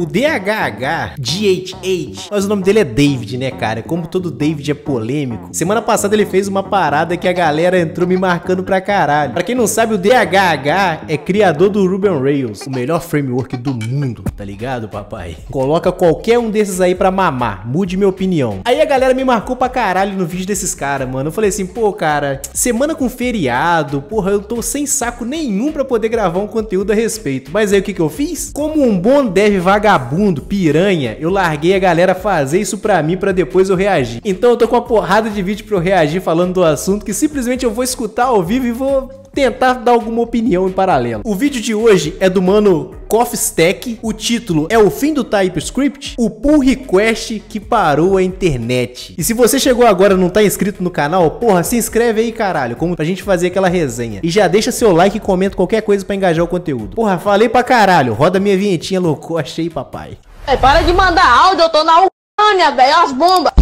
O DHH, DHH, mas o nome dele é David, né, cara? Como todo David é polêmico. Semana passada ele fez uma parada que a galera entrou me marcando pra caralho. Pra quem não sabe, o DHH é criador do Ruby on Rails, o melhor framework do mundo, tá ligado, papai? Coloca qualquer um desses aí pra mamar, mude minha opinião. Aí a galera me marcou pra caralho no vídeo desses caras, mano. Eu falei assim, pô, cara, semana com feriado, porra, eu tô sem saco nenhum pra poder gravar um conteúdo a respeito. Mas aí o que que eu fiz? Como um bom dev vagabundo, vagabundo, piranha, eu larguei a galera fazer isso pra mim pra depois eu reagir. Então eu tô com uma porrada de vídeo pra eu reagir falando do assunto que simplesmente eu vou escutar ao vivo e vou tentar dar alguma opinião em paralelo. O vídeo de hoje é do mano Coffee Stack. O título é O Fim do TypeScript, o pull request que parou a internet. E se você chegou agora e não tá inscrito no canal, porra, se inscreve aí, caralho, como pra gente fazer aquela resenha. E já deixa seu like e comenta qualquer coisa para engajar o conteúdo. Porra, falei pra caralho, roda minha vinhetinha low cost aí, papai. É, para de mandar áudio, eu tô na Ucrânia, velho, as bombas.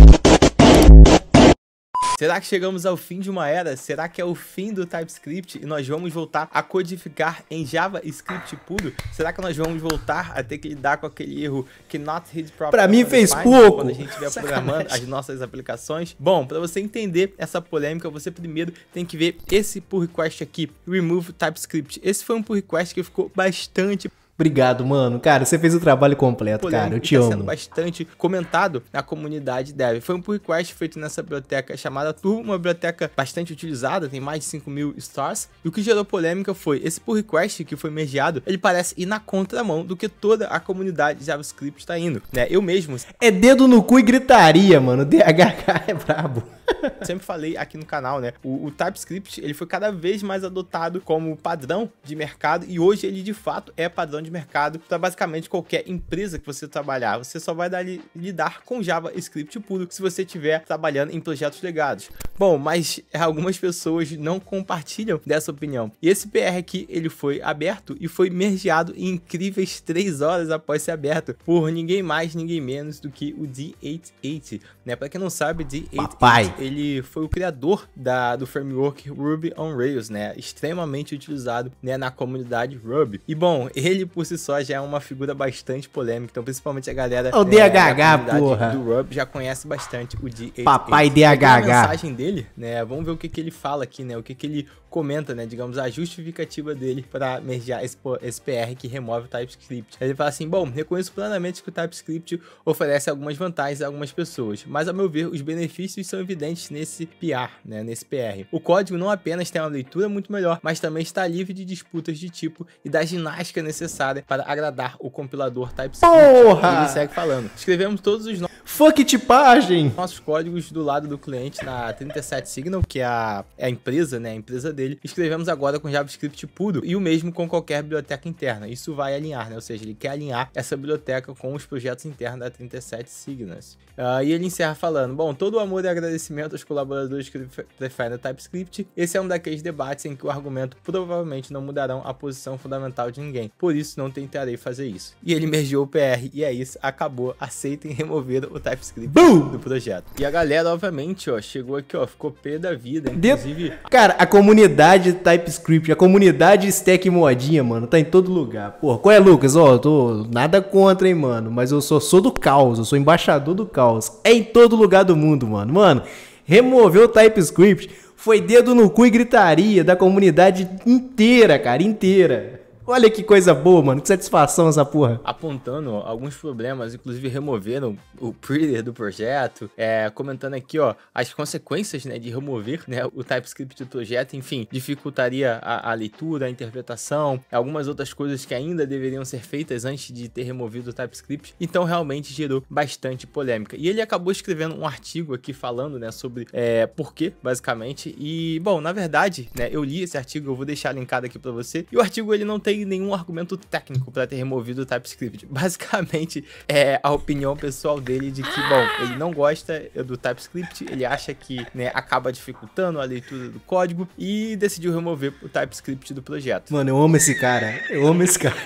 Será que chegamos ao fim de uma era? Será que é o fim do TypeScript e nós vamos voltar a codificar em JavaScript puro? Será que nós vamos voltar a ter que lidar com aquele erro que not hit properly? Pra mim fez pouco! Quando a gente estiver programando as nossas aplicações. Bom, para você entender essa polêmica, você primeiro tem que ver esse pull request aqui, remove TypeScript. Esse foi um pull request que ficou bastante Obrigado, mano. Cara, você fez o trabalho completo, Polêmico, cara. Eu te tá amo. sendo bastante comentado na comunidade Dev. Foi um pull request feito nessa biblioteca chamada Turbo, uma biblioteca bastante utilizada, tem mais de 5 mil stars. E o que gerou polêmica foi esse pull request que foi mergeado, ele parece ir na contramão do que toda a comunidade JavaScript está indo, né? Eu mesmo. É dedo no cu e gritaria, mano. DHH é brabo. sempre falei aqui no canal, né? O, o, TypeScript ele foi cada vez mais adotado como padrão de mercado e hoje ele de fato é padrão de mercado para basicamente qualquer empresa que você trabalhar. Você só vai dar, lidar com JavaScript puro se você estiver trabalhando em projetos legados. Bom, mas algumas pessoas não compartilham dessa opinião. E esse PR aqui ele foi aberto e foi mergeado em incríveis três horas após ser aberto por ninguém mais, ninguém menos do que o D88, né? Para quem não sabe, D88 Papai ele foi o criador da, do framework Ruby on Rails, né? Extremamente utilizado né, na comunidade Ruby. E bom, ele por si só já é uma figura bastante polêmica, então principalmente a galera é o né, DHH, porra. do Ruby já conhece bastante o DHH. Papai DHH. A mensagem dele, né? Vamos ver o que, que ele fala aqui, né? O que, que ele comenta, né, digamos, a justificativa dele para mergear esse, PR que remove o TypeScript. Ele fala assim: bom, reconheço plenamente que o TypeScript oferece algumas vantagens a algumas pessoas, mas ao meu ver, os benefícios são evidentes nesse PR, né, nesse PR. O código não apenas tem uma leitura muito melhor, mas também está livre de disputas de tipo e da ginástica necessária para agradar o compilador TypeScript. Porra! Ele segue falando. Escrevemos todos os nomes. Fuck tipagem! Nossos códigos do lado do cliente na 37 Signal, que é a, é a empresa, né, a empresa dele, escrevemos agora com JavaScript puro e o mesmo com qualquer biblioteca interna. Isso vai alinhar, né? Ou seja, ele quer alinhar essa biblioteca com os projetos internos da 37 Signals. Uh, e ele encerra falando: Bom, todo o amor e agradecimento aos colaboradores que preferem o TypeScript. Esse é um daqueles debates em que o argumento provavelmente não mudarão a posição fundamental de ninguém. Por isso, não tentarei fazer isso. E ele mergiu o PR, e é isso, acabou. Aceitem remover o TypeScript Boom! do projeto. E a galera, obviamente, ó, chegou aqui, ó, ficou pé da vida. Inclusive. De... Cara, a comunidade comunidade TypeScript, a comunidade stack modinha, mano, tá em todo lugar. Pô, qual é, Lucas? Ó, oh, tô nada contra, hein, mano, mas eu sou, sou do caos, eu sou embaixador do caos. É em todo lugar do mundo, mano. Mano, removeu o TypeScript, foi dedo no cu e gritaria da comunidade inteira, cara, inteira. Olha que coisa boa, mano. Que satisfação essa porra. Apontando alguns problemas, inclusive removeram o Preader do projeto, é, comentando aqui, ó, as consequências, né, de remover, né, o TypeScript do projeto, enfim, dificultaria a, a leitura, a interpretação, algumas outras coisas que ainda deveriam ser feitas antes de ter removido o TypeScript. Então, realmente gerou bastante polêmica. E ele acabou escrevendo um artigo aqui falando, né, sobre é, porquê, basicamente. E, bom, na verdade, né, eu li esse artigo, eu vou deixar linkado aqui para você. E o artigo ele não tem tem nenhum argumento técnico para ter removido o TypeScript. Basicamente, é a opinião pessoal dele de que, bom, ele não gosta do TypeScript, ele acha que né, acaba dificultando a leitura do código e decidiu remover o TypeScript do projeto. Mano, eu amo esse cara. Eu amo esse cara.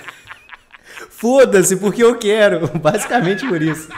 Foda-se, porque eu quero. Basicamente por isso.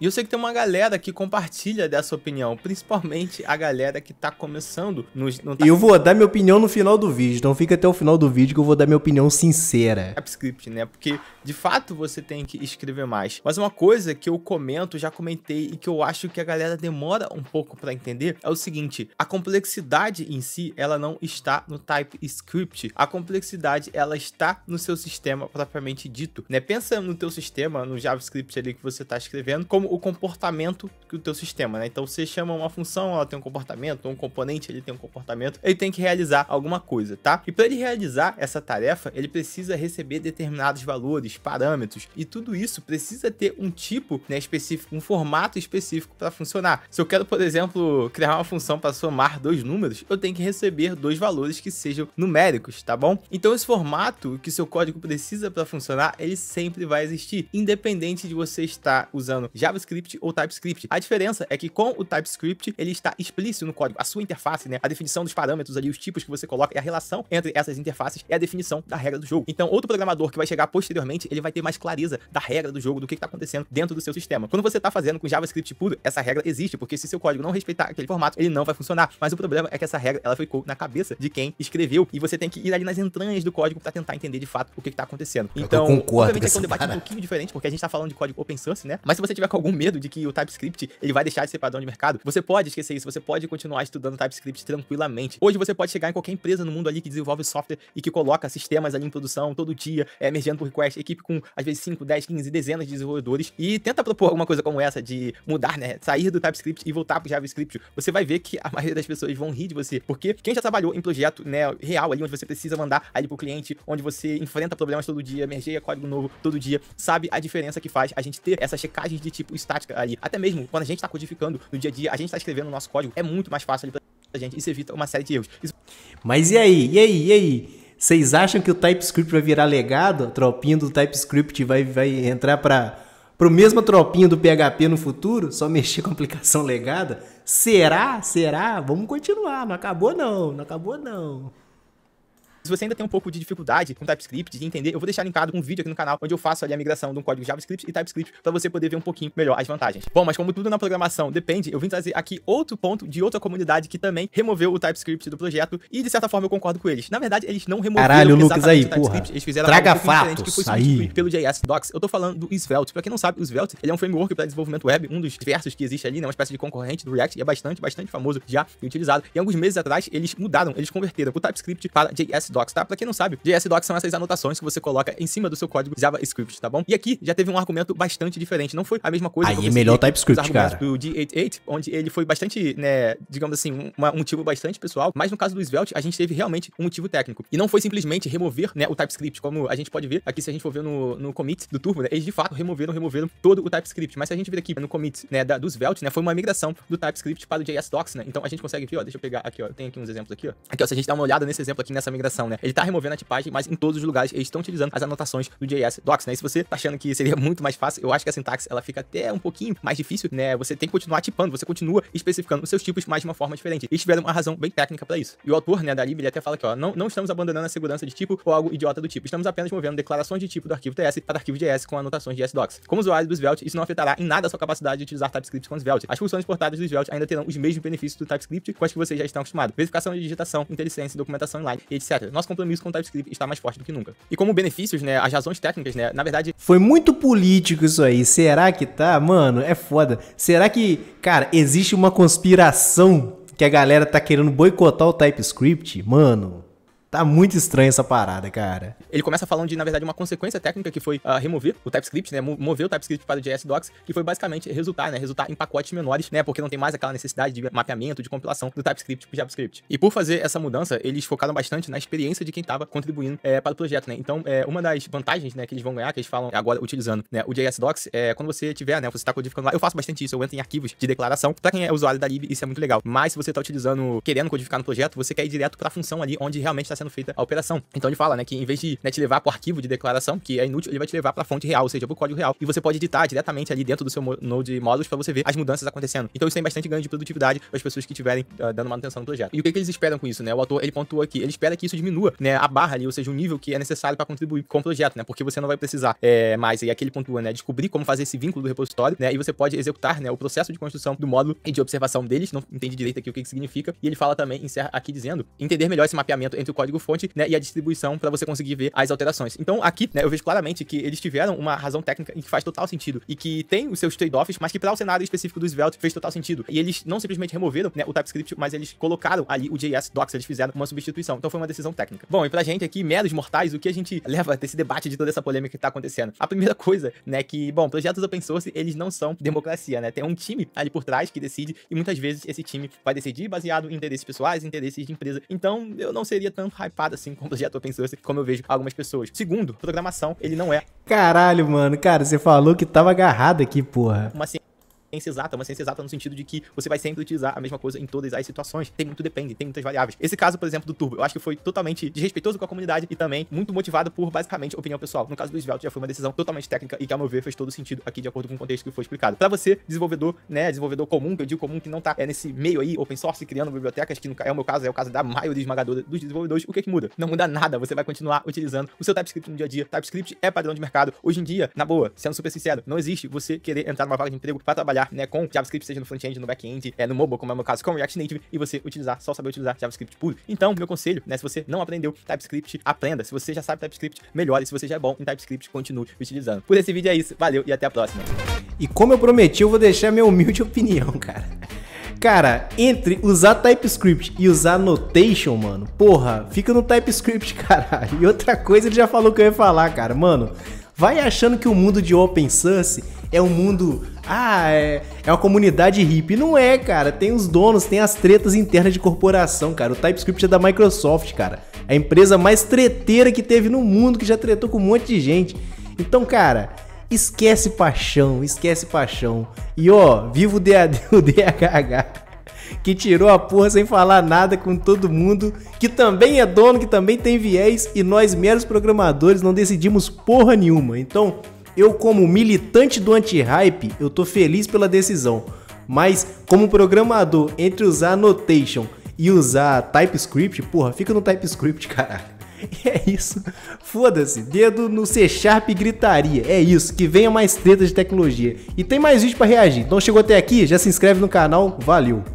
E eu sei que tem uma galera que compartilha dessa opinião, principalmente a galera que tá começando. No, no tá... Eu vou dar minha opinião no final do vídeo, então fica até o final do vídeo que eu vou dar minha opinião sincera. TypeScript, né? Porque de fato você tem que escrever mais. Mas uma coisa que eu comento, já comentei e que eu acho que a galera demora um pouco para entender é o seguinte: a complexidade em si, ela não está no TypeScript. A complexidade, ela está no seu sistema propriamente dito, né? Pensa no teu sistema, no JavaScript ali que você tá escrevendo, como o comportamento que o teu sistema, né? Então você chama uma função, ela tem um comportamento, um componente, ele tem um comportamento, ele tem que realizar alguma coisa, tá? E para ele realizar essa tarefa, ele precisa receber determinados valores, parâmetros, e tudo isso precisa ter um tipo, né, específico, um formato específico para funcionar. Se eu quero, por exemplo, criar uma função para somar dois números, eu tenho que receber dois valores que sejam numéricos, tá bom? Então esse formato que seu código precisa para funcionar, ele sempre vai existir, independente de você estar usando Java. JavaScript ou TypeScript. A diferença é que com o TypeScript ele está explícito no código, a sua interface, né, a definição dos parâmetros ali, os tipos que você coloca e a relação entre essas interfaces é a definição da regra do jogo. Então, outro programador que vai chegar posteriormente, ele vai ter mais clareza da regra do jogo, do que está acontecendo dentro do seu sistema. Quando você está fazendo com JavaScript puro, essa regra existe, porque se seu código não respeitar aquele formato, ele não vai funcionar. Mas o problema é que essa regra ela ficou na cabeça de quem escreveu e você tem que ir ali nas entranhas do código para tentar entender de fato o que está acontecendo. Então, concordo obviamente é, é um debate cara. um pouquinho diferente, porque a gente está falando de código open source, né? Mas se você tiver com algum algum medo de que o TypeScript ele vai deixar de ser padrão de mercado, você pode esquecer isso, você pode continuar estudando TypeScript tranquilamente. Hoje você pode chegar em qualquer empresa no mundo ali que desenvolve software e que coloca sistemas ali em produção todo dia, é, por request, equipe com às vezes 5, 10, 15, dezenas de desenvolvedores e tenta propor alguma coisa como essa de mudar, né, sair do TypeScript e voltar pro JavaScript, você vai ver que a maioria das pessoas vão rir de você, porque quem já trabalhou em projeto, né, real ali onde você precisa mandar ali pro cliente, onde você enfrenta problemas todo dia, mergeia código novo todo dia, sabe a diferença que faz a gente ter essa checagem de tipo estática ali. Até mesmo quando a gente está codificando no dia a dia, a gente está escrevendo o nosso código, é muito mais fácil ali pra gente. Isso evita uma série de erros. Isso... Mas e aí? E aí? E aí? Vocês acham que o TypeScript vai virar legado? A tropinha do TypeScript vai, vai entrar para o mesmo tropinha do PHP no futuro? Só mexer com a aplicação legada? Será? Será? Vamos continuar. Não acabou não. Não acabou não. Se você ainda tem um pouco de dificuldade com TypeScript, de entender, eu vou deixar linkado um vídeo aqui no canal onde eu faço ali a migração de um código JavaScript e TypeScript para você poder ver um pouquinho melhor as vantagens. Bom, mas como tudo na programação depende, eu vim trazer aqui outro ponto de outra comunidade que também removeu o TypeScript do projeto e de certa forma eu concordo com eles. Na verdade, eles não removeram Caralho, Lucas, aí, TypeScript, porra. eles fizeram Traga algo fatos, que foi aí. pelo JS Docs. Eu tô falando do Svelte. Para quem não sabe, o Svelte, ele é um framework para desenvolvimento web, um dos diversos que existe ali, né, uma espécie de concorrente do React, e é bastante, bastante famoso já e utilizado. E alguns meses atrás, eles mudaram, eles converteram o TypeScript para JS Docs. JS-Docs, tá? Pra quem não sabe, JSDocs são essas anotações que você coloca em cima do seu código JavaScript, tá bom? E aqui já teve um argumento bastante diferente, não foi a mesma coisa. Aí é melhor TypeScript, cara. do D88, onde ele foi bastante, né, digamos assim, um, um motivo bastante pessoal, mas no caso do Svelte, a gente teve realmente um motivo técnico. E não foi simplesmente remover, né, o TypeScript, como a gente pode ver aqui, se a gente for ver no, no commit do Turbo, né, eles de fato removeram, removeram todo o TypeScript, mas se a gente vir aqui no commit, né, da, do Svelte, né, foi uma migração do TypeScript para o JS Docs, né, então a gente consegue ver, ó, deixa eu pegar aqui, ó, eu tenho aqui uns exemplos aqui, ó, aqui, ó, se a gente dá uma olhada nesse exemplo aqui, nessa migração não, né? Ele tá removendo a tipagem, mas em todos os lugares eles estão utilizando as anotações do JS Docs, né? E se você tá achando que seria muito mais fácil, eu acho que a sintaxe ela fica até um pouquinho mais difícil, né? Você tem que continuar tipando, você continua especificando os seus tipos, mas de uma forma diferente. Eles tiveram uma razão bem técnica para isso. E o autor, né, da lib, ele até fala que, ó, não, não estamos abandonando a segurança de tipo ou algo idiota do tipo. Estamos apenas movendo declarações de tipo do arquivo TS para o arquivo JS com anotações JS Docs. Como usuário do Svelte, isso não afetará em nada a sua capacidade de utilizar TypeScript com Svelte. As funções portadas do Svelte ainda terão os mesmos benefícios do TypeScript com as que você já está acostumado. Verificação de digitação, inteligência, documentação inline, etc. Twitter. Nosso compromisso com o TypeScript está mais forte do que nunca. E como benefícios, né, as razões técnicas, né, na verdade... Foi muito político isso aí. Será que tá? Mano, é foda. Será que, cara, existe uma conspiração que a galera tá querendo boicotar o TypeScript? Mano, Tá muito estranha essa parada, cara. Ele começa falando de, na verdade, uma consequência técnica que foi uh, remover o TypeScript, né? Mover o TypeScript para o JS Docs, que foi basicamente resultar, né? Resultar em pacotes menores, né? Porque não tem mais aquela necessidade de mapeamento, de compilação do TypeScript para JavaScript. E por fazer essa mudança, eles focaram bastante na experiência de quem estava contribuindo é, para o projeto, né? Então, é, uma das vantagens, né, que eles vão ganhar, que eles falam agora utilizando, né, o JS Docs, é quando você tiver, né, você está codificando lá. Eu faço bastante isso, eu entro em arquivos de declaração. Para quem é usuário da lib, isso é muito legal. Mas se você está utilizando, querendo codificar no projeto, você quer ir direto para a função ali onde realmente está sendo sendo feita a operação. Então ele fala, né, que em vez de né, te levar para o arquivo de declaração, que é inútil, ele vai te levar para a fonte real, ou seja, para o código real. E você pode editar diretamente ali dentro do seu Node Modules para você ver as mudanças acontecendo. Então isso tem bastante ganho de produtividade para as pessoas que estiverem uh, ah, dando manutenção no projeto. E o que, que, eles esperam com isso, né? O autor, ele pontua aqui, ele espera que isso diminua, né, a barra ali, ou seja, o nível que é necessário para contribuir com o projeto, né? Porque você não vai precisar é, mais, e aqui ele pontua, né, descobrir como fazer esse vínculo do repositório, né? E você pode executar, né, o processo de construção do módulo e de observação deles, não entende direito aqui o que, que significa. E ele fala também, encerra aqui dizendo, entender melhor esse mapeamento entre o código código-fonte, né, e a distribuição para você conseguir ver as alterações. Então, aqui, né, eu vejo claramente que eles tiveram uma razão técnica em que faz total sentido e que tem os seus trade-offs, mas que para o cenário específico do Svelte fez total sentido. E eles não simplesmente removeram, né, o TypeScript, mas eles colocaram ali o JS Docs, eles fizeram uma substituição. Então foi uma decisão técnica. Bom, e pra gente aqui, meros mortais, o que a gente leva desse debate de toda essa polêmica que tá acontecendo? A primeira coisa, né, que, bom, projetos open source, eles não são democracia, né? Tem um time ali por trás que decide e muitas vezes esse time vai decidir baseado em interesses pessoais, interesses de empresa. Então, eu não seria tão hypado assim como já tô pensando, assim, como eu vejo algumas pessoas. Segundo, programação, ele não é. Caralho, mano, cara, você falou que tava agarrado aqui, porra. Uma assim? ciência ciência exata, uma ciência exata no sentido de que você vai sempre utilizar a mesma coisa em todas as situações. Tem muito depende, tem muitas variáveis. Esse caso, por exemplo, do Turbo, eu acho que foi totalmente desrespeitoso com a comunidade e também muito motivado por basicamente opinião pessoal. No caso do Svelte, já foi uma decisão totalmente técnica e que, a meu ver, fez todo sentido aqui de acordo com o contexto que foi explicado. Para você, desenvolvedor, né, desenvolvedor comum, que eu digo comum que não tá é nesse meio aí, open source, criando bibliotecas, que no, é o meu caso, é o caso da maioria esmagadora dos desenvolvedores, o que é que muda? Não muda nada, você vai continuar utilizando o seu TypeScript no dia a dia. TypeScript é padrão de mercado. Hoje em dia, na boa, sendo super sincero, não existe você querer entrar numa vaga de emprego para trabalhar trabalhar né, com JavaScript, seja no front-end, no back-end, é, no mobile, como é o meu caso, com React Native, e você utilizar, só saber utilizar JavaScript puro. Então, meu conselho, né, se você não aprendeu TypeScript, aprenda. Se você já sabe TypeScript, melhore. Se você já é bom em TypeScript, continue utilizando. Por esse vídeo é isso. Valeu e até a próxima. E como eu prometi, eu vou deixar minha humilde opinião, cara. Cara, entre usar TypeScript e usar Notation, mano, porra, fica no TypeScript, caralho. E outra coisa ele já falou que eu ia falar, cara. Mano, vai achando que o mundo de Open Source é um mundo. Ah, é, é uma comunidade hippie. Não é, cara. Tem os donos, tem as tretas internas de corporação, cara. O TypeScript é da Microsoft, cara. A empresa mais treteira que teve no mundo, que já tretou com um monte de gente. Então, cara, esquece paixão, esquece paixão. E ó, vivo o DAD, o DHH que tirou a porra sem falar nada com todo mundo, que também é dono, que também tem viés e nós meros programadores não decidimos porra nenhuma. Então, eu, como militante do anti-hype, eu tô feliz pela decisão. Mas, como programador, entre usar Notation e usar TypeScript, porra, fica no TypeScript, caralho. é isso. Foda-se. Dedo no C Sharp gritaria. É isso. Que venha mais treta de tecnologia. E tem mais vídeo para reagir. Então chegou até aqui, já se inscreve no canal. Valeu.